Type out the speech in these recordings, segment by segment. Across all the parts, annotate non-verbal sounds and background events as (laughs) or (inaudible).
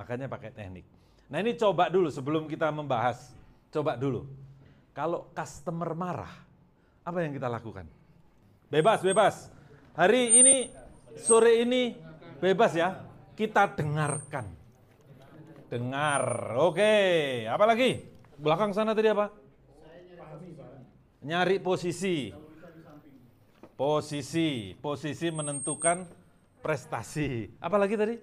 Makanya pakai teknik. Nah ini coba dulu sebelum kita membahas. Coba dulu. Kalau customer marah, apa yang kita lakukan? Bebas, bebas. Hari ini, sore ini, bebas ya. Kita dengarkan. Dengar. Oke, apa lagi? Belakang sana tadi apa? Nyari posisi. Posisi. Posisi menentukan prestasi. Apa lagi tadi?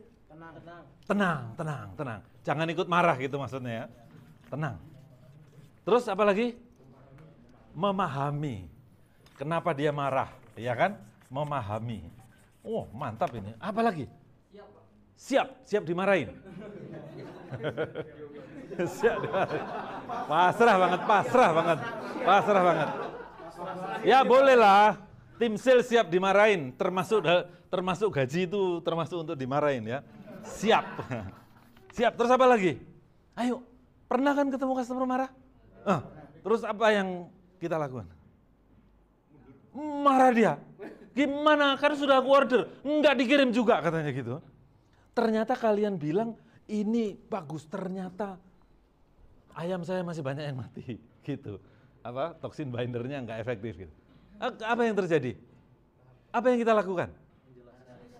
Tenang, tenang. Tenang, Jangan ikut marah gitu maksudnya ya. Tenang. Terus apa lagi? Memahami. Kenapa dia marah, ya kan? Memahami. Oh, mantap ini. Apa lagi? Siap, siap dimarahin. (laughs) siap dimarahin. Pasrah banget, pasrah banget. Pasrah banget. Ya bolehlah. Tim sel siap dimarahin, termasuk termasuk gaji itu termasuk untuk dimarahin ya. Siap. (laughs) Siap. Terus apa lagi? Ayo. Pernah kan ketemu customer marah? Eh, terus apa yang kita lakukan? Marah dia. Gimana? Kan sudah aku order. Enggak dikirim juga katanya gitu. Ternyata kalian bilang ini bagus. Ternyata ayam saya masih banyak yang mati (laughs) gitu. Apa toksin bindernya nggak efektif gitu. Eh, apa yang terjadi? Apa yang kita lakukan?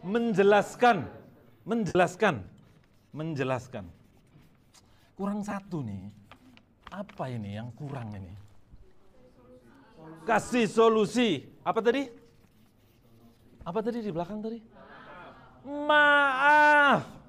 Menjelaskan menjelaskan, menjelaskan. Kurang satu nih, apa ini yang kurang ini? Kasih solusi. Apa tadi? Apa tadi di belakang tadi? Maaf.